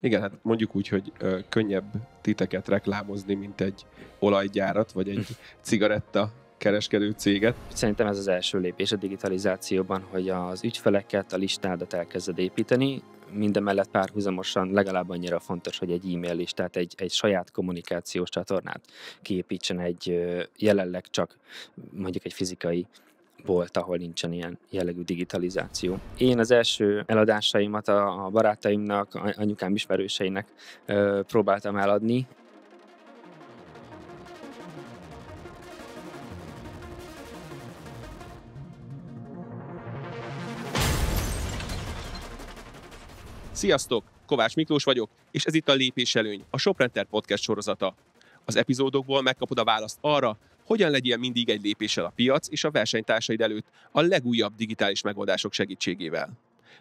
Igen, hát mondjuk úgy, hogy ö, könnyebb titeket reklámozni, mint egy olajgyárat, vagy egy cigaretta kereskedő céget. Szerintem ez az első lépés a digitalizációban, hogy az ügyfeleket, a listádat elkezded építeni, mindemellett párhuzamosan legalább annyira fontos, hogy egy e-mail listát, egy, egy saját kommunikációs csatornát kiépítsen egy jelenleg csak mondjuk egy fizikai bolt, ahol nincsen ilyen jellegű digitalizáció. Én az első eladásaimat a barátaimnak, anyukám ismerőseinek próbáltam eladni, Sziasztok! Kovács Miklós vagyok, és ez itt a Lépéselőny, a Shoprenter Podcast sorozata. Az epizódokból megkapod a választ arra, hogyan legyél mindig egy lépéssel a piac és a versenytársaid előtt a legújabb digitális megoldások segítségével.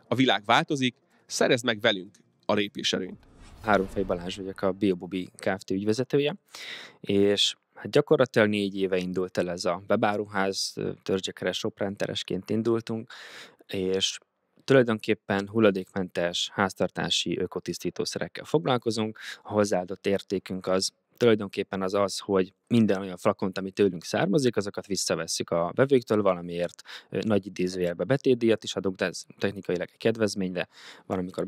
A világ változik, szerezd meg velünk a lépéselőnyt. Háromfej Balázs vagyok a BioBobi Kft. ügyvezetője, és hát gyakorlatilag négy éve indult el ez a webáruház, törzsekeres, opránteresként indultunk, és tulajdonképpen hulladékmentes háztartási ökotisztítószerekkel foglalkozunk. A hozzáadott értékünk az tulajdonképpen az az, hogy minden olyan flakont, ami tőlünk származik, azokat visszavesszük a vevőktől, valamiért nagy idézőjelbe betétdíjat is adunk, de ez technikailag egy kedvezmény, de valamikor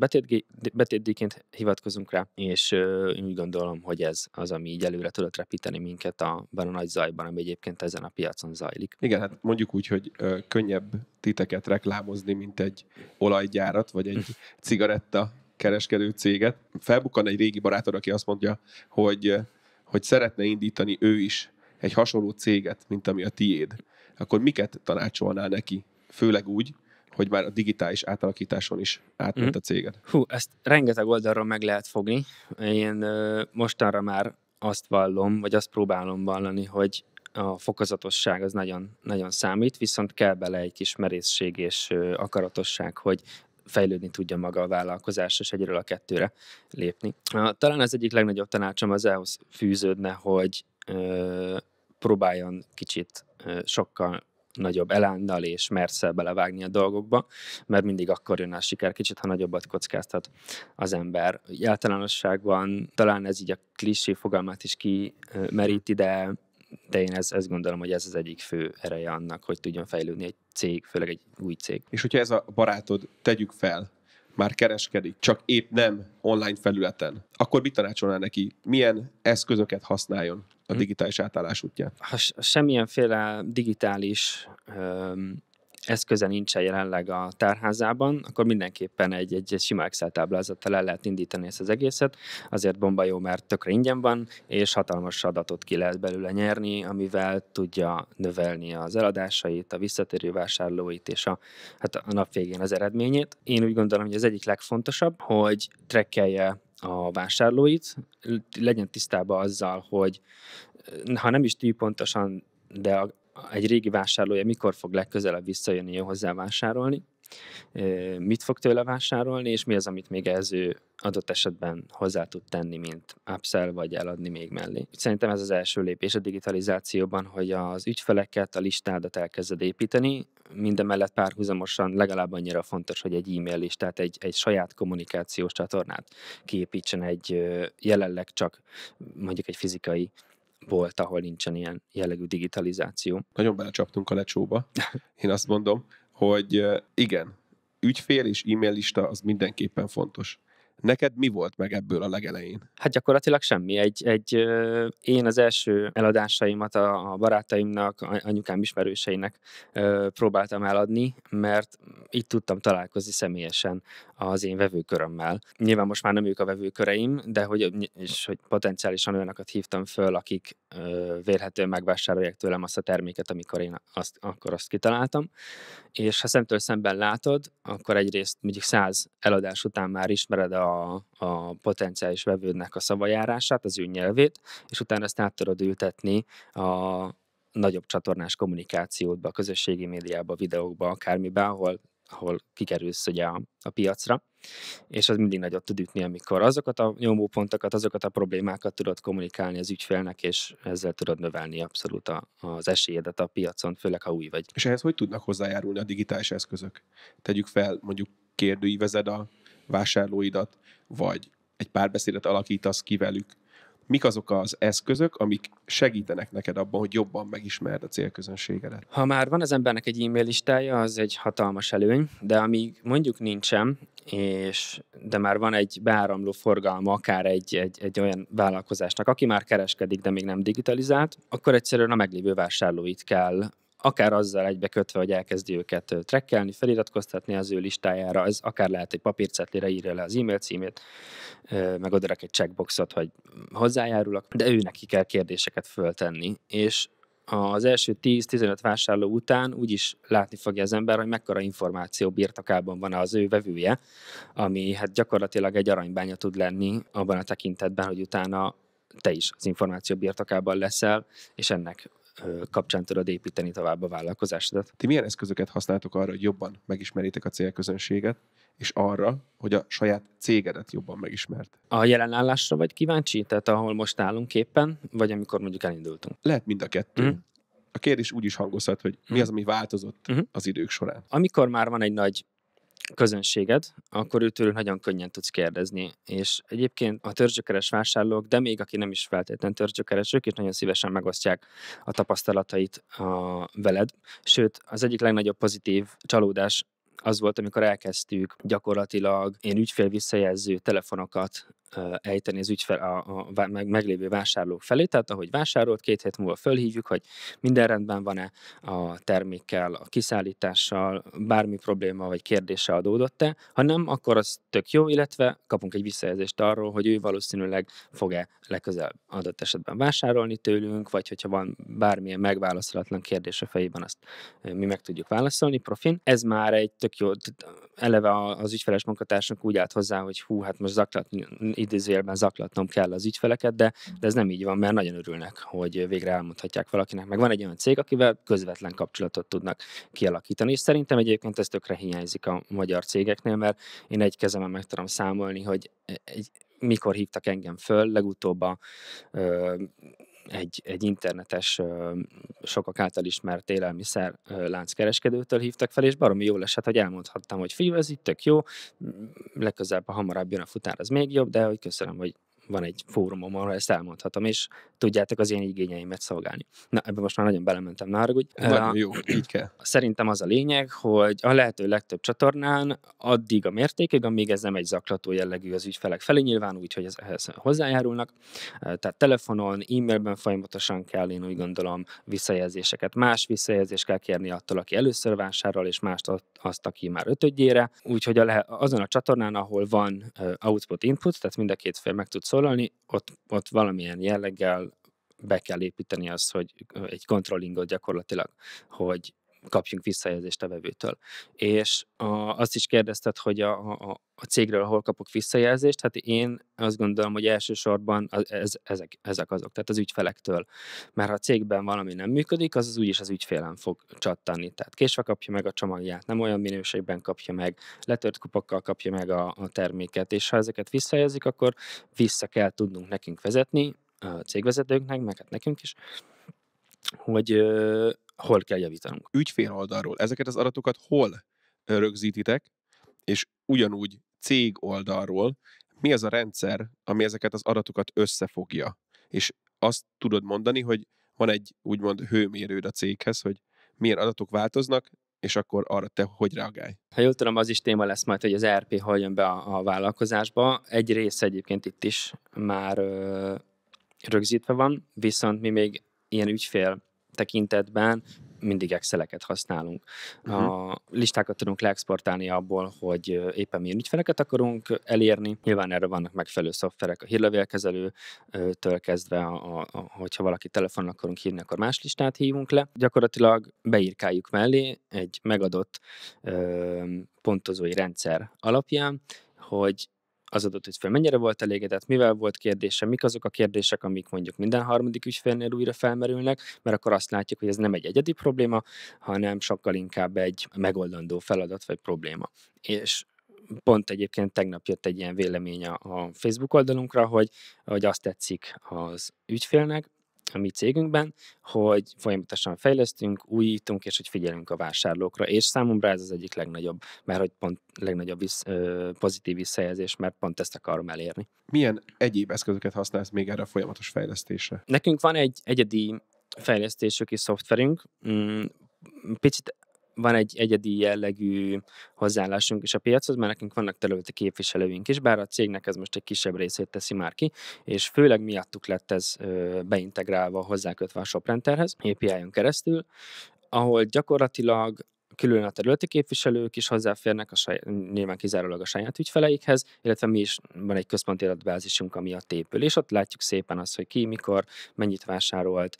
betétdíjként hivatkozunk rá, és én úgy gondolom, hogy ez az, ami így előre tudott repíteni minket abban a nagy zajban, ami egyébként ezen a piacon zajlik. Igen, hát mondjuk úgy, hogy könnyebb titeket reklámozni, mint egy olajgyárat, vagy egy cigaretta kereskedő céget. Felbukkan egy régi barátod, aki azt mondja, hogy hogy szeretne indítani ő is egy hasonló céget, mint ami a tiéd, akkor miket tanácsolnál neki? Főleg úgy, hogy már a digitális átalakításon is átment mhm. a céged. Hú, ezt rengeteg oldalról meg lehet fogni. Én ö, mostanra már azt vallom, vagy azt próbálom vallani, hogy a fokozatosság az nagyon, nagyon számít, viszont kell bele egy kis merészség és akaratosság, hogy fejlődni tudja maga a vállalkozás, és egyről a kettőre lépni. Talán az egyik legnagyobb tanácsom az ehhoz fűződne, hogy ö, próbáljon kicsit ö, sokkal nagyobb elánnal és merszel belevágni a dolgokba, mert mindig akkor jön a siker kicsit, ha nagyobbat kockáztat az ember. Általánosságban talán ez így a klisé fogalmát is kimeríti, de de én ezt, ezt gondolom, hogy ez az egyik fő ereje annak, hogy tudjon fejlődni egy cég, főleg egy új cég. És hogyha ez a barátod, tegyük fel, már kereskedik, csak épp nem online felületen, akkor mit tanácsolnál neki? Milyen eszközöket használjon a hm? digitális átállás útján? Ha semmilyenféle digitális öm, eszköze nincsen jelenleg a tárházában, akkor mindenképpen egy, egy sima Excel táblázattal el lehet indítani ezt az egészet. Azért bomba jó, mert tökre ingyen van, és hatalmas adatot ki lehet belőle nyerni, amivel tudja növelni az eladásait, a visszatérő vásárlóit és a, hát a nap végén az eredményét. Én úgy gondolom, hogy az egyik legfontosabb, hogy trekkelje a vásárlóit, legyen tisztában azzal, hogy ha nem is tűpontosan, de egy régi vásárlója mikor fog legközelebb visszajönni hozzá vásárolni, mit fog tőle vásárolni, és mi az, amit még ez ő adott esetben hozzá tud tenni, mint upsell, vagy eladni még mellé. Szerintem ez az első lépés a digitalizációban, hogy az ügyfeleket, a listádat elkezded építeni, mindemellett párhuzamosan legalább annyira fontos, hogy egy e-mail listát, egy, egy saját kommunikációs csatornát kiépítsen egy jelenleg csak mondjuk egy fizikai volt, ahol nincsen ilyen jellegű digitalizáció. Nagyon belecsaptunk a lecsóba. Én azt mondom, hogy igen, ügyfél és e-mail lista az mindenképpen fontos. Neked mi volt meg ebből a legelején? Hát gyakorlatilag semmi. Egy, egy, én az első eladásaimat a, a barátaimnak, anyukám ismerőseinek próbáltam eladni, mert itt tudtam találkozni személyesen az én vevőkörömmel. Nyilván most már nem ők a vevőköreim, de hogy, és hogy potenciálisan olyanokat hívtam föl, akik vélhetően megvásárolják tőlem azt a terméket, amikor én azt, akkor azt kitaláltam. És ha szemtől szemben látod, akkor egyrészt mondjuk száz eladás után már ismered a a, a potenciális vevődnek a szavajárását, az ő nyelvét, és utána ezt át tudod ültetni a nagyobb csatornás kommunikációdba, a közösségi médiába, videókba, akármibe, ahol ahol kikerülsz ugye a, a piacra, és az mindig nagyot tud ütni, amikor azokat a nyomópontokat, azokat a problémákat tudod kommunikálni az ügyfélnek, és ezzel tudod növelni abszolút a, az esélyedet a piacon, főleg ha új vagy. És ehhez hogy tudnak hozzájárulni a digitális eszközök? Tegyük fel, mondjuk vezed a vásárlóidat, vagy egy párbeszédet alakítasz ki velük, mik azok az eszközök, amik segítenek neked abban, hogy jobban megismerd a célközönségedet? Ha már van az embernek egy e-mail listája, az egy hatalmas előny, de amíg mondjuk nincsen, és, de már van egy beáramló forgalma akár egy, egy, egy olyan vállalkozásnak, aki már kereskedik, de még nem digitalizált, akkor egyszerűen a meglévő vásárlóit kell akár azzal egybekötve, hogy elkezdi őket trekkelni, feliratkoztatni az ő listájára, ez akár lehet, egy papírcetlire írja le az e-mail címét, meg odarak egy checkboxot, hogy hozzájárulok, de ő neki kell kérdéseket föltenni, és az első 10-15 vásárló után úgy is látni fogja az ember, hogy mekkora információ birtokában van az ő vevője, ami hát gyakorlatilag egy aranybánya tud lenni abban a tekintetben, hogy utána te is az információ birtokában leszel, és ennek kapcsán tudod építeni tovább a vállalkozásodat. Ti milyen eszközöket használtok arra, hogy jobban megismeritek a célközönséget, és arra, hogy a saját cégedet jobban megismert? A jelenállásra vagy kíváncsi? Tehát ahol most állunk éppen, vagy amikor mondjuk elindultunk? Lehet mind a kettő. Mm. A kérdés úgy is hangozhat, hogy mi mhm. az, ami változott mm. az idők során. Amikor már van egy nagy közönséged, akkor őtől nagyon könnyen tudsz kérdezni. És egyébként a törzsökeres vásárlók, de még aki nem is feltétlen törzsökeres, ők is nagyon szívesen megosztják a tapasztalatait a, veled. Sőt, az egyik legnagyobb pozitív csalódás az volt, amikor elkezdtük gyakorlatilag én ügyfél visszajelző telefonokat ejteni az ügyfel, a, a meg, meglévő vásárlók felé, tehát ahogy vásárolt, két hét múlva fölhívjuk, hogy minden rendben van-e a termékkel, a kiszállítással, bármi probléma vagy kérdése adódott-e, ha nem, akkor az tök jó, illetve kapunk egy visszajelzést arról, hogy ő valószínűleg fog-e legközelebb adott esetben vásárolni tőlünk, vagy hogyha van bármilyen megválaszolatlan kérdés a fejében, azt mi meg tudjuk válaszolni profin. Ez már egy tök tök jó, eleve az ügyfeles munkatársnak úgy állt hozzá, hogy hú, hát most zaklat, idézőjelben zaklatnom kell az ügyfeleket, de, de ez nem így van, mert nagyon örülnek, hogy végre elmondhatják valakinek. Meg van egy olyan cég, akivel közvetlen kapcsolatot tudnak kialakítani, és szerintem egyébként ez tökre hiányzik a magyar cégeknél, mert én egy kezemen meg tudom számolni, hogy e, egy, mikor hívtak engem föl, legutóbb a ö, egy, egy internetes, sokak által ismert élelmiszer lánckereskedőtől hívtak fel, és baromi jól esett, hogy elmondhattam, hogy fiú, ez itt tök jó, legközelebb, ha hamarabb jön a futár, az még jobb, de hogy köszönöm, hogy van egy fórumom, ahol ezt elmondhatom, és tudjátok az én igényeimet szolgálni. Na, ebben most már nagyon belementem, na hogy. jó, így kell. Szerintem az a lényeg, hogy a lehető legtöbb csatornán addig a mértékig, amíg ez nem egy zaklató jellegű az ügyfelek felé, nyilván úgyhogy hogy ehhez hozzájárulnak. Tehát telefonon, e-mailben folyamatosan kell, én úgy gondolom, visszajelzéseket. Más visszajelzést kell kérni attól, aki először vásárol, és mást azt, aki már ötödjére. Úgyhogy azon a csatornán, ahol van output-input, tehát mind a két fél meg tud szolgálni tololni, ott, ott valamilyen jelleggel be kell építeni azt, hogy egy controllingot gyakorlatilag, hogy kapjunk visszajelzést a vevőtől. És a, azt is kérdezted, hogy a, a, a cégről hol kapok visszajelzést, hát én azt gondolom, hogy elsősorban az, ez, ezek, ezek azok, tehát az ügyfelektől. Mert ha a cégben valami nem működik, az, az úgyis az ügyfélem fog csattanni. Tehát késve kapja meg a csomagját, nem olyan minőségben kapja meg, letört kupakkal kapja meg a, a terméket, és ha ezeket visszajelzik, akkor vissza kell tudnunk nekünk vezetni, a cégvezetőknek, meg hát nekünk is, hogy hol kell javítanunk. Ügyfél oldalról ezeket az adatokat hol rögzítitek, és ugyanúgy cég oldalról mi az a rendszer, ami ezeket az adatokat összefogja, és azt tudod mondani, hogy van egy úgymond hőmérőd a céghez, hogy milyen adatok változnak, és akkor arra te hogy reagálj? Ha jól tudom, az is téma lesz majd, hogy az ERP hol jön be a, a vállalkozásba. Egy rész egyébként itt is már ö, rögzítve van, viszont mi még ilyen ügyfél tekintetben mindig Exceleket használunk. Uh-huh. A mhm. listákat tudunk leexportálni abból, hogy éppen milyen ügyfeleket akarunk elérni. Nyilván erre vannak megfelelő szoftverek, a hírlevélkezelőtől kezdve, a, a, a, hogyha valaki telefonon akarunk hívni, akkor más listát hívunk le. Gyakorlatilag beírkáljuk mellé egy megadott ö, pontozói rendszer alapján, hogy az adott ügyfél mennyire volt elégedett, mivel volt kérdése, mik azok a kérdések, amik mondjuk minden harmadik ügyfélnél újra felmerülnek, mert akkor azt látjuk, hogy ez nem egy egyedi probléma, hanem sokkal inkább egy megoldandó feladat vagy probléma. És pont egyébként tegnap jött egy ilyen vélemény a Facebook oldalunkra, hogy, hogy azt tetszik az ügyfélnek, a mi cégünkben, hogy folyamatosan fejlesztünk, újítunk, és hogy figyelünk a vásárlókra. És számomra ez az egyik legnagyobb, mert hogy pont legnagyobb visz, pozitív visszajelzés, mert pont ezt akarom elérni. Milyen egyéb eszközöket használsz még erre a folyamatos fejlesztésre? Nekünk van egy egyedi fejlesztésű kis szoftverünk, mm, picit van egy egyedi jellegű hozzáállásunk is a piachoz, mert nekünk vannak területi képviselőink is, bár a cégnek ez most egy kisebb részét teszi már ki, és főleg miattuk lett ez beintegrálva, hozzákötve a ShopRenterhez, API-on keresztül, ahol gyakorlatilag külön a területi képviselők is hozzáférnek, a saj, nyilván kizárólag a saját ügyfeleikhez, illetve mi is van egy központi adatbázisunk, ami a tépül, és ott látjuk szépen azt, hogy ki, mikor, mennyit vásárolt,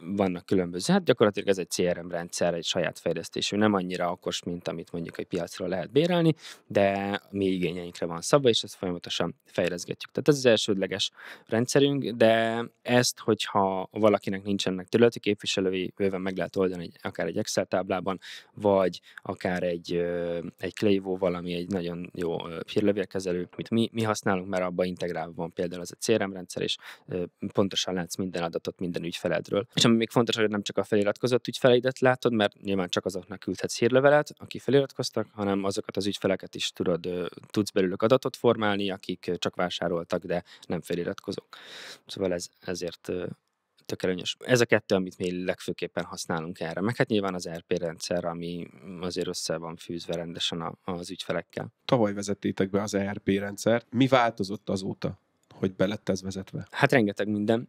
vannak különböző, hát gyakorlatilag ez egy CRM rendszer, egy saját fejlesztésű, nem annyira okos, mint amit mondjuk egy piacról lehet bérelni, de mi igényeinkre van szabva, és ezt folyamatosan fejleszgetjük. Tehát ez az elsődleges rendszerünk, de ezt, hogyha valakinek nincsenek területi képviselői, bőven meg lehet oldani egy, akár egy Excel táblában, vagy akár egy, egy Clayvo valami, egy nagyon jó hírlevélkezelő, amit mi, mi használunk, mert abban integrálva van például az a CRM rendszer, és pontosan látsz minden adatot minden ügyfeledről. És ami még fontos, hogy nem csak a feliratkozott ügyfeleidet látod, mert nyilván csak azoknak küldhetsz hírlevelet, aki feliratkoztak, hanem azokat az ügyfeleket is tudod, tudsz belőlük adatot formálni, akik csak vásároltak, de nem feliratkozók. Szóval ez, ezért tök előnyös. Ez a kettő, amit mi legfőképpen használunk erre. Meg hát nyilván az RP rendszer, ami azért össze van fűzve rendesen az ügyfelekkel. Tavaly vezettétek be az ERP rendszert. Mi változott azóta? hogy be lett ez vezetve? Hát rengeteg minden.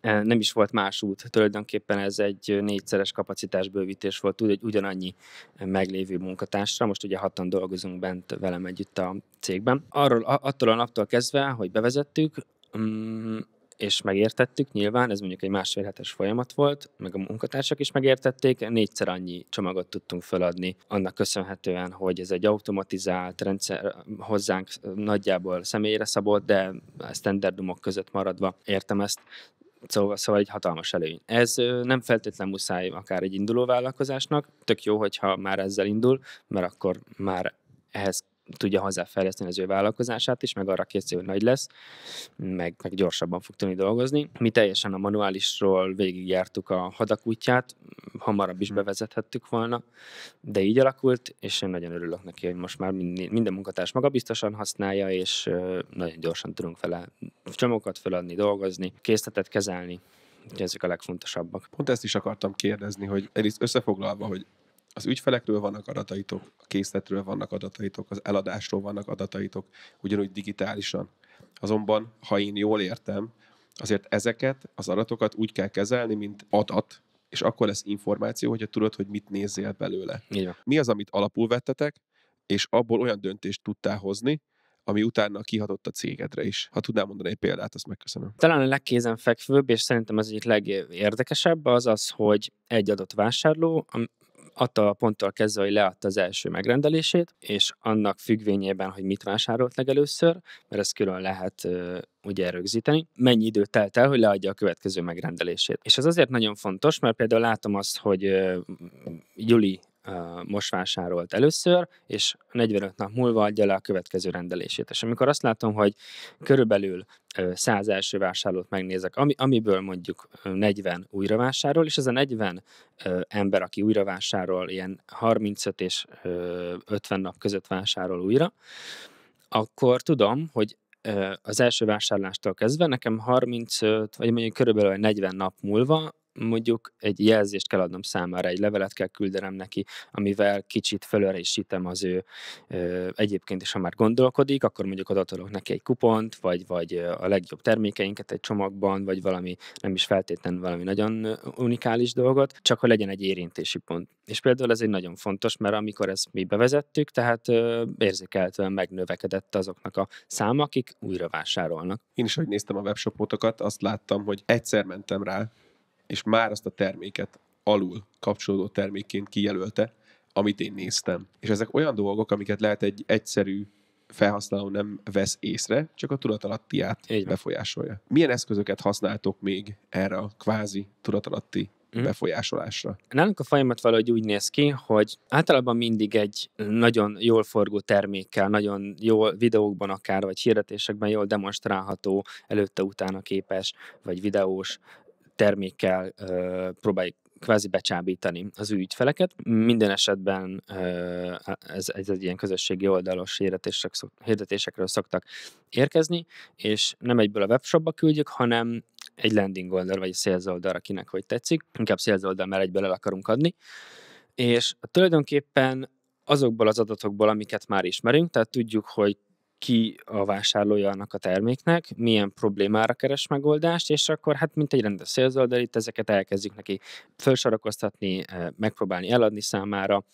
E, nem is volt más út. Tulajdonképpen ez egy négyszeres kapacitásbővítés volt, úgy, egy ugyanannyi meglévő munkatársra. Most ugye hatan dolgozunk bent velem együtt a cégben. Arról, attól a naptól kezdve, hogy bevezettük, mm, és megértettük nyilván, ez mondjuk egy másfél hetes folyamat volt, meg a munkatársak is megértették, négyszer annyi csomagot tudtunk feladni, annak köszönhetően, hogy ez egy automatizált rendszer hozzánk nagyjából személyre szabott, de standardumok között maradva értem ezt, Szóval, szóval egy hatalmas előny. Ez nem feltétlen muszáj akár egy induló vállalkozásnak, tök jó, hogyha már ezzel indul, mert akkor már ehhez tudja hozzáfejleszteni az ő vállalkozását is, meg arra készül, hogy nagy lesz, meg, meg gyorsabban fog tudni dolgozni. Mi teljesen a manuálisról végigjártuk a hadakútját, hamarabb is mhm. bevezethettük volna, de így alakult, és én nagyon örülök neki, hogy most már minden, munkatárs magabiztosan használja, és nagyon gyorsan tudunk vele csomókat feladni, dolgozni, készletet kezelni, ezek a legfontosabbak. Pont ezt is akartam kérdezni, hogy egyrészt összefoglalva, hogy az ügyfelekről vannak adataitok, a készletről vannak adataitok, az eladásról vannak adataitok, ugyanúgy digitálisan. Azonban, ha én jól értem, azért ezeket az adatokat úgy kell kezelni, mint adat, és akkor lesz információ, hogyha tudod, hogy mit nézzél belőle. Igen. Mi az, amit alapul vettetek, és abból olyan döntést tudtál hozni, ami utána kihatott a cégedre is. Ha tudnál mondani egy példát, azt megköszönöm. Talán a legkézenfekvőbb, és szerintem az egyik legérdekesebb az az, hogy egy adott vásárló, attól a ponttól kezdve, hogy leadta az első megrendelését, és annak függvényében, hogy mit vásárolt legelőször, mert ezt külön lehet ugye rögzíteni, mennyi idő telt el, hogy leadja a következő megrendelését. És ez azért nagyon fontos, mert például látom azt, hogy Juli most vásárolt először, és 45 nap múlva adja le a következő rendelését. És amikor azt látom, hogy körülbelül 100 első vásárlót megnézek, ami, amiből mondjuk 40 újra vásárol, és ez a 40 ember, aki újra vásárol, ilyen 35 és 50 nap között vásárol újra, akkor tudom, hogy az első vásárlástól kezdve nekem 35, vagy mondjuk körülbelül 40 nap múlva mondjuk egy jelzést kell adnom számára, egy levelet kell küldenem neki, amivel kicsit fölöresítem az ő ö, egyébként is, ha már gondolkodik, akkor mondjuk adatolok neki egy kupont, vagy, vagy a legjobb termékeinket egy csomagban, vagy valami, nem is feltétlenül valami nagyon unikális dolgot, csak hogy legyen egy érintési pont. És például ez egy nagyon fontos, mert amikor ezt mi bevezettük, tehát ö, érzékeltően megnövekedett azoknak a száma, akik újra vásárolnak. Én is, hogy néztem a webshopotokat, azt láttam, hogy egyszer mentem rá, és már azt a terméket alul kapcsolódó termékként kijelölte, amit én néztem. És ezek olyan dolgok, amiket lehet egy egyszerű felhasználó nem vesz észre, csak a tudatalattiát Így befolyásolja. Milyen eszközöket használtok még erre a kvázi tudatalatti mm. befolyásolásra? Nálunk a folyamat valahogy úgy néz ki, hogy általában mindig egy nagyon jól forgó termékkel, nagyon jól videókban akár, vagy hirdetésekben jól demonstrálható, előtte-utána képes, vagy videós termékkel próbáljuk kvázi becsábítani az ő ügyfeleket. Minden esetben ez, ez egy ilyen közösségi oldalos hirdetések, hirdetésekről szoktak érkezni, és nem egyből a webshopba küldjük, hanem egy landing oldal, vagy egy sales oldal, kinek hogy tetszik. Inkább sales oldal, mert egyből el akarunk adni. És tulajdonképpen azokból az adatokból, amiket már ismerünk, tehát tudjuk, hogy ki a vásárlója annak a terméknek, milyen problémára keres megoldást, és akkor hát mint egy rendes sales itt ezeket elkezdjük neki felsorakoztatni, eh, megpróbálni eladni számára,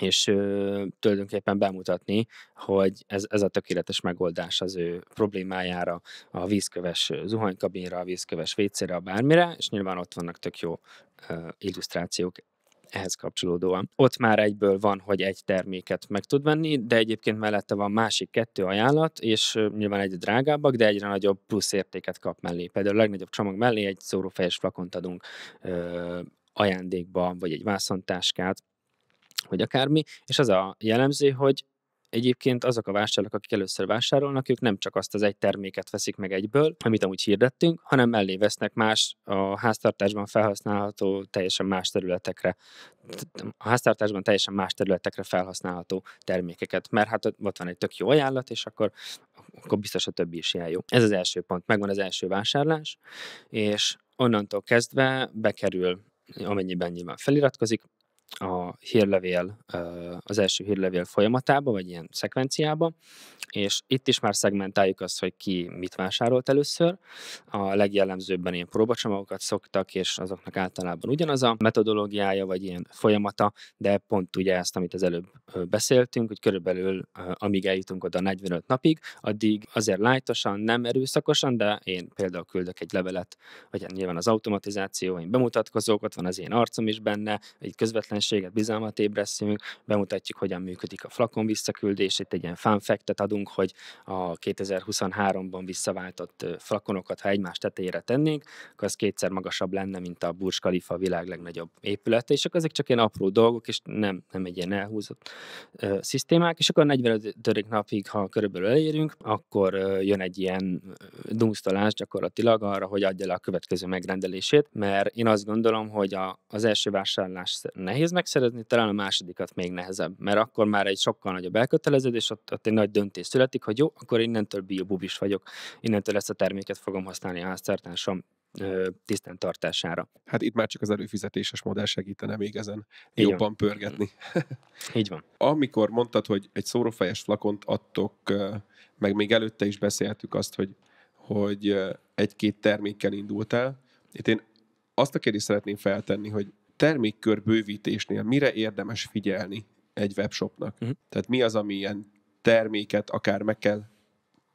és ö, tulajdonképpen bemutatni, hogy ez, ez a tökéletes megoldás az ő problémájára, a vízköves zuhanykabinra, a vízköves vécére, a bármire, és nyilván ott vannak tök jó ö, eh, illusztrációk ehhez kapcsolódóan. Ott már egyből van, hogy egy terméket meg tud venni, de egyébként mellette van másik kettő ajánlat, és nyilván egy drágábbak, de egyre nagyobb plusz értéket kap mellé. Például a legnagyobb csomag mellé egy szórófejes flakont adunk ö, ajándékba, vagy egy vászontáskát, vagy akármi, és az a jellemző, hogy egyébként azok a vásárlók, akik először vásárolnak, ők nem csak azt az egy terméket veszik meg egyből, amit amúgy hirdettünk, hanem mellé vesznek más a háztartásban felhasználható teljesen más területekre, a háztartásban teljesen más területekre felhasználható termékeket, mert hát ott van egy tök jó ajánlat, és akkor, akkor biztos a többi is ilyen jó. Ez az első pont, megvan az első vásárlás, és onnantól kezdve bekerül amennyiben nyilván feliratkozik, a hírlevél, az első hírlevél folyamatába, vagy ilyen szekvenciába, és itt is már szegmentáljuk azt, hogy ki mit vásárolt először. A legjellemzőbben ilyen próbacsomagokat szoktak, és azoknak általában ugyanaz a metodológiája, vagy ilyen folyamata, de pont ugye ezt, amit az előbb beszéltünk, hogy körülbelül amíg eljutunk oda 45 napig, addig azért lájtosan, nem erőszakosan, de én például küldök egy levelet, vagy nyilván az automatizáció, én bemutatkozók, ott van az én arcom is benne, egy közvetlen tevékenységet, bizalmat ébresztünk, bemutatjuk, hogyan működik a flakon visszaküldését, egy ilyen fanfektet adunk, hogy a 2023-ban visszaváltott flakonokat, ha egymás tetejére tennénk, akkor az kétszer magasabb lenne, mint a Burj Khalifa világ legnagyobb épülete, és akkor ezek csak ilyen apró dolgok, és nem, nem egy ilyen elhúzott ö, szisztémák, és akkor 45. napig, ha körülbelül elérünk, akkor ö, jön egy ilyen dunsztalás gyakorlatilag arra, hogy adja le a következő megrendelését, mert én azt gondolom, hogy a, az első vásárlás nehéz megszerezni, talán a másodikat még nehezebb, mert akkor már egy sokkal nagyobb elköteleződés, ott, ott egy nagy döntés születik, hogy jó, akkor innentől biobubis vagyok, innentől ezt a terméket fogom használni a háztartásom tisztán tartására. Hát itt már csak az előfizetéses modell segítene még ezen Így jobban van. pörgetni. Így van. Amikor mondtad, hogy egy szórófejes flakont adtok, meg még előtte is beszéltük azt, hogy, hogy egy-két termékkel indultál, itt én azt a kérdést szeretném feltenni, hogy termékkör bővítésnél mire érdemes figyelni egy webshopnak? Uh-huh. Tehát mi az, ami ilyen terméket akár meg kell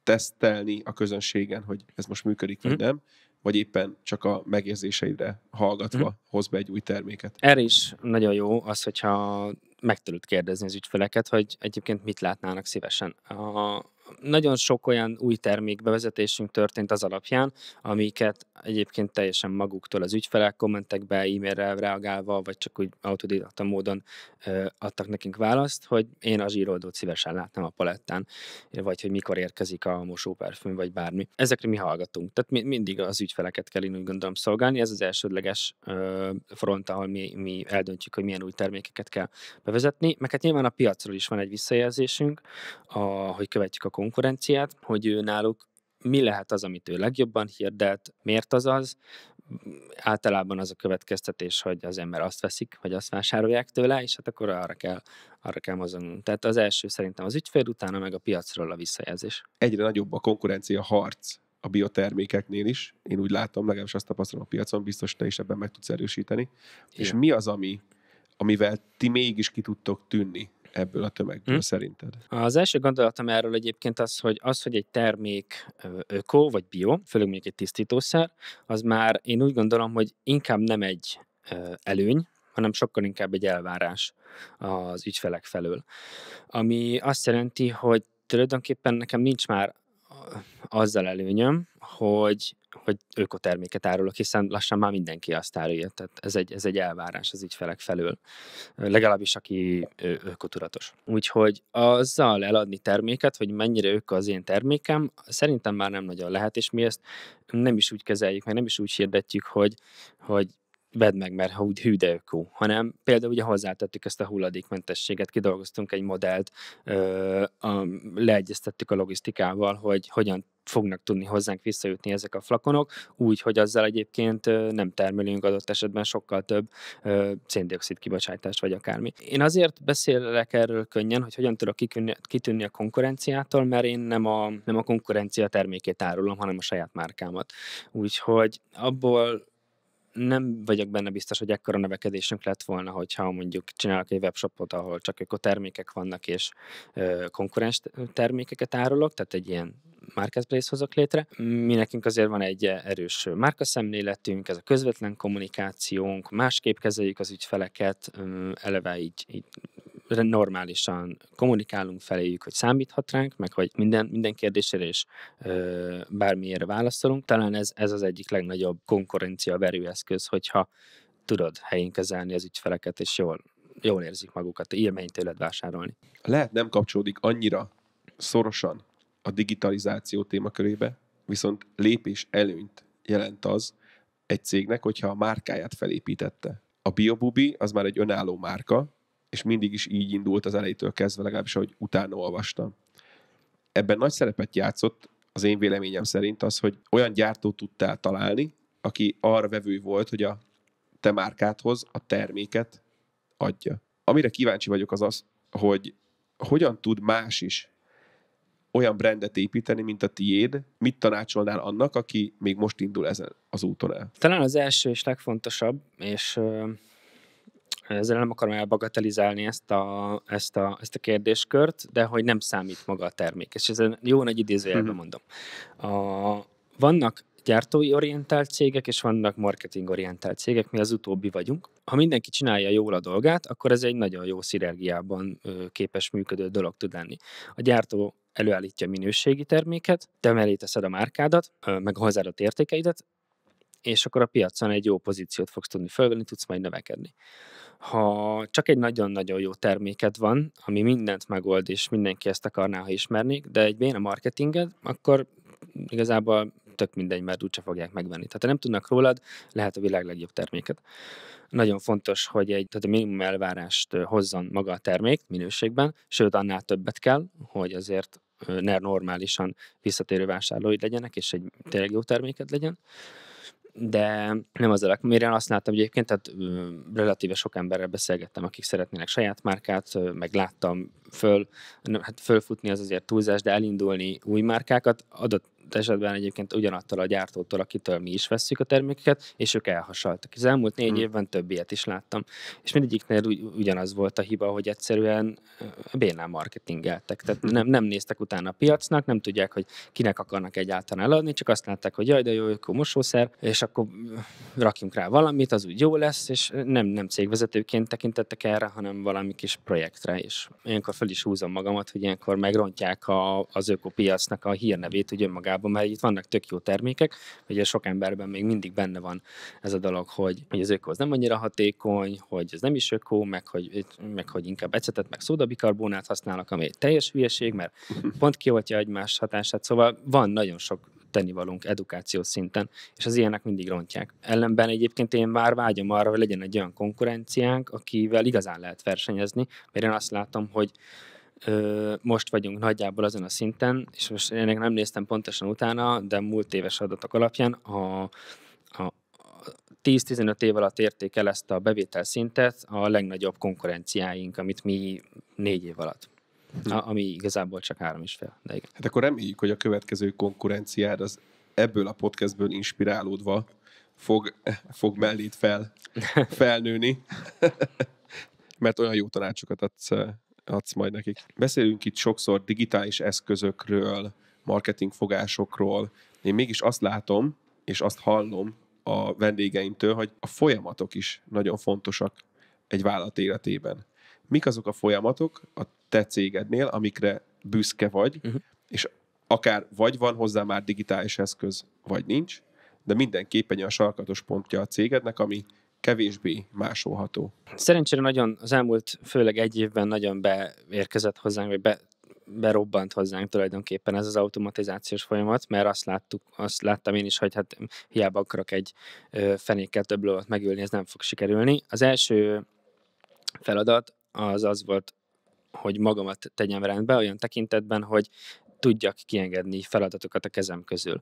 tesztelni a közönségen, hogy ez most működik, vagy uh-huh. nem, vagy éppen csak a megérzéseidre hallgatva uh-huh. hoz be egy új terméket. Erre is nagyon jó az, hogyha meg tudod kérdezni az ügyfeleket, hogy egyébként mit látnának szívesen. A, nagyon sok olyan új termék bevezetésünk történt az alapján, amiket egyébként teljesen maguktól az ügyfelek kommentekbe, e-mailre reagálva, vagy csak úgy autodidakta módon ö, adtak nekünk választ, hogy én a zsíroldót szívesen látnám a palettán, vagy hogy mikor érkezik a mosóperfüm, vagy bármi. Ezekre mi hallgatunk. Tehát mi, mindig az ügyfeleket kell én úgy gondolom szolgálni. Ez az elsődleges ö, front, ahol mi, mi eldöntjük, hogy milyen új termékeket kell bevezetni. Meg hát nyilván a piacról is van egy visszajelzésünk, a, hogy követjük a konkurenciát, hogy ő náluk mi lehet az, amit ő legjobban hirdet, miért az az. Általában az a következtetés, hogy az ember azt veszik, vagy azt vásárolják tőle, és hát akkor arra kell, arra kell mozognunk. Tehát az első szerintem az ügyfél, utána meg a piacról a visszajelzés. Egyre nagyobb a konkurencia harc a biotermékeknél is. Én úgy látom, legalábbis azt tapasztalom a piacon, biztos te is ebben meg tudsz erősíteni. Igen. És mi az, ami, amivel ti mégis ki tudtok tűnni ebből a tömegből hmm. szerinted? Az első gondolatom erről egyébként az, hogy az, hogy egy termék öko vagy bio, főleg mondjuk egy tisztítószer, az már én úgy gondolom, hogy inkább nem egy előny, hanem sokkal inkább egy elvárás az ügyfelek felől. Ami azt jelenti, hogy tulajdonképpen nekem nincs már azzal előnyöm, hogy hogy ők a terméket árulok, hiszen lassan már mindenki azt árulja. Tehát ez egy, ez egy elvárás az ügyfelek felől, legalábbis aki ökotudatos. Úgyhogy azzal eladni terméket, hogy mennyire ők az én termékem, szerintem már nem nagyon lehet, és mi ezt nem is úgy kezeljük, meg nem is úgy hirdetjük, hogy, hogy vedd meg, mert ha úgy hű, hanem például ugye hozzátettük ezt a hulladékmentességet, kidolgoztunk egy modellt, a, leegyeztettük a logisztikával, hogy hogyan fognak tudni hozzánk visszajutni ezek a flakonok, úgy, hogy azzal egyébként nem termelünk adott esetben sokkal több széndiokszid kibocsátást, vagy akármi. Én azért beszélek erről könnyen, hogy hogyan tudok kikünni, kitűnni a konkurenciától, mert én nem a, nem a konkurencia termékét árulom, hanem a saját márkámat. Úgyhogy abból nem vagyok benne biztos, hogy ekkora növekedésünk lett volna, hogyha mondjuk csinálok egy webshopot, ahol csak termékek vannak, és ö, konkurens termékeket árulok, tehát egy ilyen marketplace hozok létre. Mi nekünk azért van egy erős márka szemléletünk, ez a közvetlen kommunikációnk, másképp kezeljük az ügyfeleket, eleve így, így normálisan kommunikálunk feléjük, hogy számíthat ránk, meg hogy minden, minden kérdésére és bármiért válaszolunk. Talán ez, ez az egyik legnagyobb konkurencia eszköz, hogyha tudod helyén kezelni az ügyfeleket, és jól, jól érzik magukat, élményt tőled vásárolni. Lehet nem kapcsolódik annyira szorosan a digitalizáció témakörébe, viszont lépés előnyt jelent az egy cégnek, hogyha a márkáját felépítette. A BioBubi az már egy önálló márka, és mindig is így indult az elejétől kezdve, legalábbis ahogy utána olvastam. Ebben nagy szerepet játszott az én véleményem szerint az, hogy olyan gyártót tudtál találni, aki arra vevő volt, hogy a te márkádhoz a terméket adja. Amire kíváncsi vagyok az az, hogy hogyan tud más is olyan brendet építeni, mint a tiéd, mit tanácsolnál annak, aki még most indul ezen az úton el? Talán az első és legfontosabb, és ezzel nem akarom elbagatelizálni ezt a, ezt, a, ezt a kérdéskört, de hogy nem számít maga a termék. És ez jó nagy idézőjelben uh-huh. mondom. A, vannak gyártói orientált cégek, és vannak marketing orientált cégek, mi az utóbbi vagyunk. Ha mindenki csinálja jól a dolgát, akkor ez egy nagyon jó szinergiában képes működő dolog tud lenni. A gyártó előállítja minőségi terméket, te mellé teszed a márkádat, meg a hozzáadott értékeidet, és akkor a piacon egy jó pozíciót fogsz tudni fölvenni, tudsz majd növekedni. Ha csak egy nagyon-nagyon jó terméked van, ami mindent megold, és mindenki ezt akarná, ha ismernék, de egy béna marketinged, akkor igazából tök mindegy, mert úgyse fogják megvenni. Tehát ha nem tudnak rólad, lehet a világ legjobb terméket. Nagyon fontos, hogy egy tehát a minimum elvárást hozzon maga a termék minőségben, sőt annál többet kell, hogy azért ne normálisan visszatérő vásárlóid legyenek, és egy tényleg jó terméked legyen de nem az a legmérjen használtam egyébként, tehát relatíve sok emberrel beszélgettem, akik szeretnének saját márkát, meg láttam föl, hát fölfutni az azért túlzás, de elindulni új márkákat, adott esetben egyébként ugyanattól a gyártótól, akitől mi is veszük a termékeket, és ők elhasaltak. Az elmúlt négy hmm. évben több ilyet is láttam. És mindegyiknél ugyanaz volt a hiba, hogy egyszerűen bénán marketingeltek. Tehát hm. nem, nem néztek utána a piacnak, nem tudják, hogy kinek akarnak egyáltalán eladni, csak azt látták, hogy jaj, de jó, jó mosószer, és akkor rakjunk rá valamit, az úgy jó lesz, és nem, nem cégvezetőként tekintettek erre, hanem valami kis projektre. is. ilyenkor fel is húzom magamat, hogy ilyenkor megrontják a, az ökopiacnak a hírnevét, hogy önmagában önmagában, mert itt vannak tök jó termékek, ugye sok emberben még mindig benne van ez a dolog, hogy, hogy az ökó az nem annyira hatékony, hogy ez nem is ökó, meg hogy, meg hogy inkább ecetet, meg szódabikarbonát használnak, ami egy teljes hülyeség, mert pont kioltja egymás hatását, szóval van nagyon sok tennivalónk edukációs szinten, és az ilyenek mindig rontják. Ellenben egyébként én már vágyom arra, hogy legyen egy olyan konkurenciánk, akivel igazán lehet versenyezni, mert én azt látom, hogy most vagyunk nagyjából azon a szinten, és most ennek nem néztem pontosan utána, de múlt éves adatok alapján a, a 10-15 év alatt érték el ezt a szintet, a legnagyobb konkurenciáink, amit mi négy év alatt. Hm. A, ami igazából csak három is fél. De igen. Hát akkor reméljük, hogy a következő konkurenciád az ebből a podcastből inspirálódva fog, fog mellét fel, felnőni, mert olyan jó tanácsokat adsz adsz majd nekik. Beszélünk itt sokszor digitális eszközökről, marketingfogásokról. Én mégis azt látom, és azt hallom a vendégeimtől, hogy a folyamatok is nagyon fontosak egy vállalat életében. Mik azok a folyamatok a te cégednél, amikre büszke vagy, uh-huh. és akár vagy van hozzá már digitális eszköz, vagy nincs, de mindenképpen a sarkatos pontja a cégednek, ami kevésbé másolható. Szerencsére nagyon az elmúlt, főleg egy évben nagyon beérkezett hozzánk, vagy be, berobbant hozzánk tulajdonképpen ez az automatizációs folyamat, mert azt láttuk, azt láttam én is, hogy hát hiába akarok egy fenékkel több lovat megülni, ez nem fog sikerülni. Az első feladat az az volt, hogy magamat tegyem rendbe olyan tekintetben, hogy tudjak kiengedni feladatokat a kezem közül.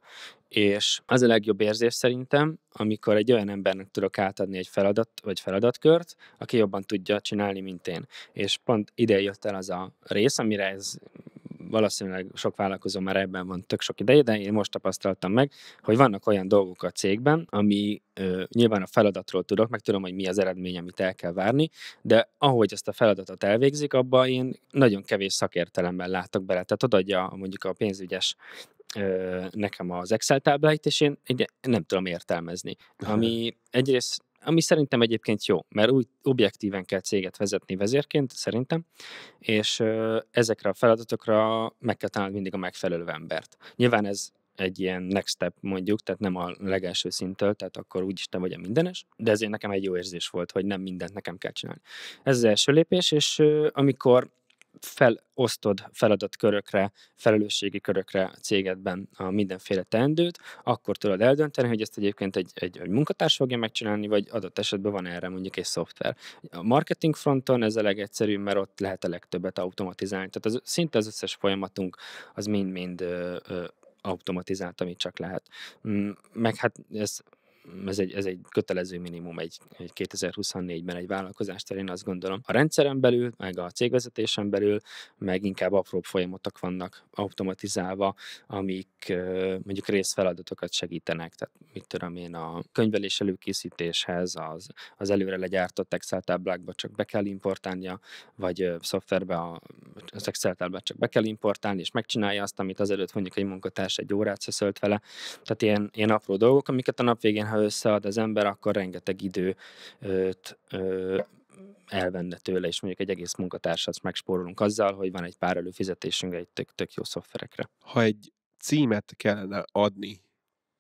És az a legjobb érzés szerintem, amikor egy olyan embernek tudok átadni egy feladat vagy feladatkört, aki jobban tudja csinálni, mint én. És pont ide jött el az a rész, amire ez valószínűleg sok vállalkozó már ebben van tök sok ideje, de én most tapasztaltam meg, hogy vannak olyan dolgok a cégben, ami ö, nyilván a feladatról tudok, meg tudom, hogy mi az eredmény, amit el kell várni, de ahogy ezt a feladatot elvégzik, abban én nagyon kevés szakértelemben látok bele. Tehát odaadja mondjuk a pénzügyes nekem az Excel tábláit, és én nem tudom értelmezni. Ami egyrészt ami szerintem egyébként jó, mert úgy objektíven kell céget vezetni vezérként, szerintem, és ezekre a feladatokra meg kell találni mindig a megfelelő embert. Nyilván ez egy ilyen next step mondjuk, tehát nem a legelső szinttől, tehát akkor úgyis te vagy a mindenes, de ezért nekem egy jó érzés volt, hogy nem mindent nekem kell csinálni. Ez az első lépés, és amikor felosztod feladatkörökre, felelősségi körökre a cégedben a mindenféle teendőt, akkor tudod eldönteni, hogy ezt egyébként egy, egy, egy munkatárs fogja megcsinálni, vagy adott esetben van erre mondjuk egy szoftver. A marketing fronton ez a legegyszerűbb, mert ott lehet a legtöbbet automatizálni. Tehát az, szinte az összes folyamatunk az mind-mind automatizált, amit csak lehet. Mm, meg hát ez ez egy, ez egy kötelező minimum egy, egy 2024-ben egy vállalkozás terén azt gondolom. A rendszeren belül, meg a cégvezetésen belül, meg inkább apró folyamatok vannak automatizálva, amik mondjuk részfeladatokat segítenek, tehát mit tudom én, a könyvelés előkészítéshez, az, az előre legyártott Excel táblákba csak be kell importálnia, vagy szoftverbe a, az Excel táblát csak be kell importálni, és megcsinálja azt, amit azelőtt mondjuk egy munkatárs egy órát szeszölt vele. Tehát ilyen, ilyen apró dolgok, amiket a nap végén, ha ha összead az ember, akkor rengeteg időt elvenne tőle, és mondjuk egy egész munkatársat megspórolunk azzal, hogy van egy pár előfizetésünk egy tök, tök jó szoftverekre. Ha egy címet kellene adni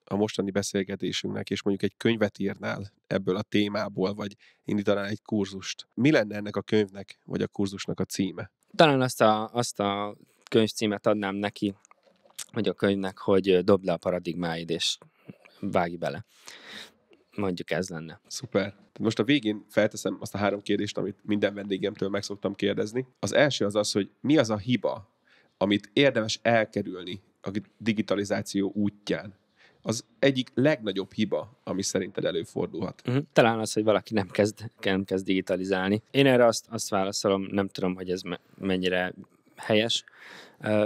a mostani beszélgetésünknek, és mondjuk egy könyvet írnál ebből a témából, vagy indítanál egy kurzust, mi lenne ennek a könyvnek, vagy a kurzusnak a címe? Talán azt a, azt a könyvcímet adnám neki, vagy a könyvnek, hogy dobd le a paradigmáid, és vágj bele. Mondjuk ez lenne. Szuper. Most a végén felteszem azt a három kérdést, amit minden vendégemtől meg szoktam kérdezni. Az első az az, hogy mi az a hiba, amit érdemes elkerülni a digitalizáció útján? az egyik legnagyobb hiba, ami szerinted előfordulhat? Uh-huh. Talán az, hogy valaki nem kezd, nem kezd digitalizálni. Én erre azt, azt válaszolom, nem tudom, hogy ez mennyire helyes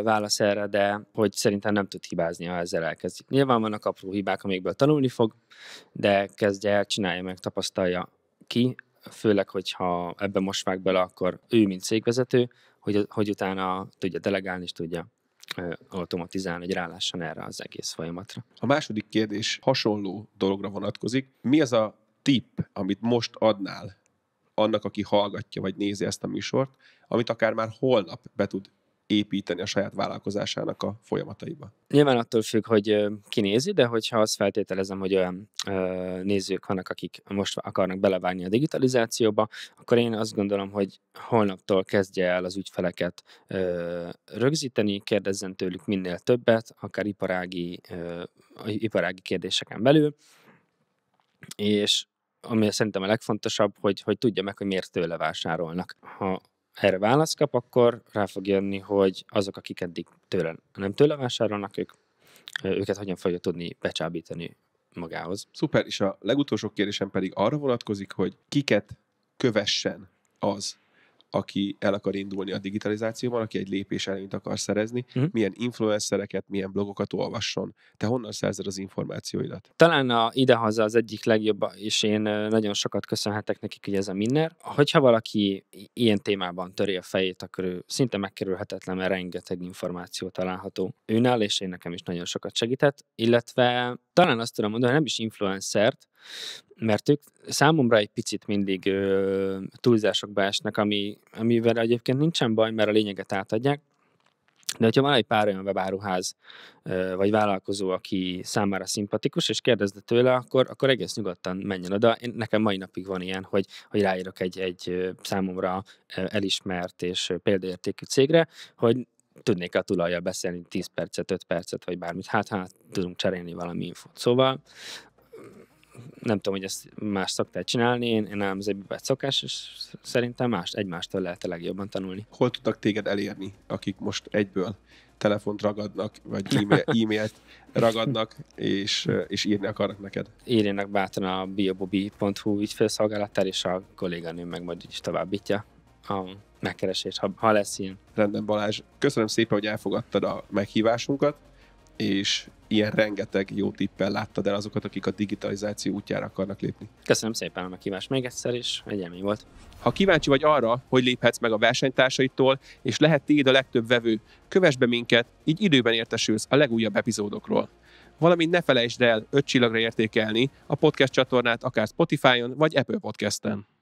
válasz erre, de hogy szerintem nem tud hibázni, ha ezzel elkezdik. Nyilván vannak apró hibák, amikből tanulni fog, de kezdje el, csinálja meg, tapasztalja ki, főleg, hogyha ebben most vág bele, akkor ő, mint cégvezető, hogy, hogy utána tudja delegálni, és tudja automatizálni, hogy rálásson erre az egész folyamatra. A második kérdés hasonló dologra vonatkozik. Mi az a tip, amit most adnál annak, aki hallgatja vagy nézi ezt a műsort, amit akár már holnap be tud építeni a saját vállalkozásának a folyamataiba. Nyilván attól függ, hogy ki nézi, de hogyha azt feltételezem, hogy olyan nézők vannak, akik most akarnak belevágni a digitalizációba, akkor én azt gondolom, hogy holnaptól kezdje el az ügyfeleket rögzíteni, kérdezzen tőlük minél többet, akár iparági, iparági kérdéseken belül, és ami szerintem a legfontosabb, hogy, hogy tudja meg, hogy miért tőle vásárolnak. Ha erre választ kap, akkor rá fog jönni, hogy azok, akik eddig tőle, nem tőle vásárolnak, ők, őket hogyan fogja tudni becsábítani magához. Szuper, és a legutolsó kérdésem pedig arra vonatkozik, hogy kiket kövessen az, aki el akar indulni a digitalizációban, aki egy lépés előnyt akar szerezni, uh-huh. milyen influencereket, milyen blogokat olvasson. Te honnan szerzed az információidat? Talán a idehaza az egyik legjobb, és én nagyon sokat köszönhetek nekik, hogy ez a minner. Hogyha valaki ilyen témában töri a fejét, akkor ő szinte megkerülhetetlen, mert rengeteg információ található őnál, és én nekem is nagyon sokat segített, illetve talán azt tudom mondani, hogy nem is influencert, mert ők számomra egy picit mindig ö, túlzásokba esnek, ami, amivel egyébként nincsen baj, mert a lényeget átadják, de hogyha van egy pár olyan webáruház vagy vállalkozó, aki számára szimpatikus, és kérdezde tőle, akkor, akkor egész nyugodtan menjen oda. Én, nekem mai napig van ilyen, hogy, hogy ráírok egy, egy számomra elismert és példaértékű cégre, hogy tudnék a tulajjal beszélni 10 percet, 5 percet, vagy bármit. Hát, hát tudunk cserélni valami infót. Szóval nem tudom, hogy ezt más szoktál csinálni, én, én nem, ez egy bevett szokás, és szerintem más, egymástól lehet a legjobban tanulni. Hol tudtak téged elérni, akik most egyből telefont ragadnak, vagy e mailt ragadnak, és, és írni akarnak neked? Írjanak bátran a biobobi.hu ügyfélszolgálattal, és a kolléganőm meg majd is továbbítja a megkeresést, ha, ha lesz ilyen. Rendben Balázs, köszönöm szépen, hogy elfogadtad a meghívásunkat és ilyen rengeteg jó tippel láttad el azokat, akik a digitalizáció útjára akarnak lépni. Köszönöm szépen a meghívást még egyszer, és egy élmény volt. Ha kíváncsi vagy arra, hogy léphetsz meg a versenytársaitól, és lehet téged a legtöbb vevő, kövess be minket, így időben értesülsz a legújabb epizódokról. Valamint ne felejtsd el öt csillagra értékelni a podcast csatornát akár Spotify-on vagy Apple Podcast-en.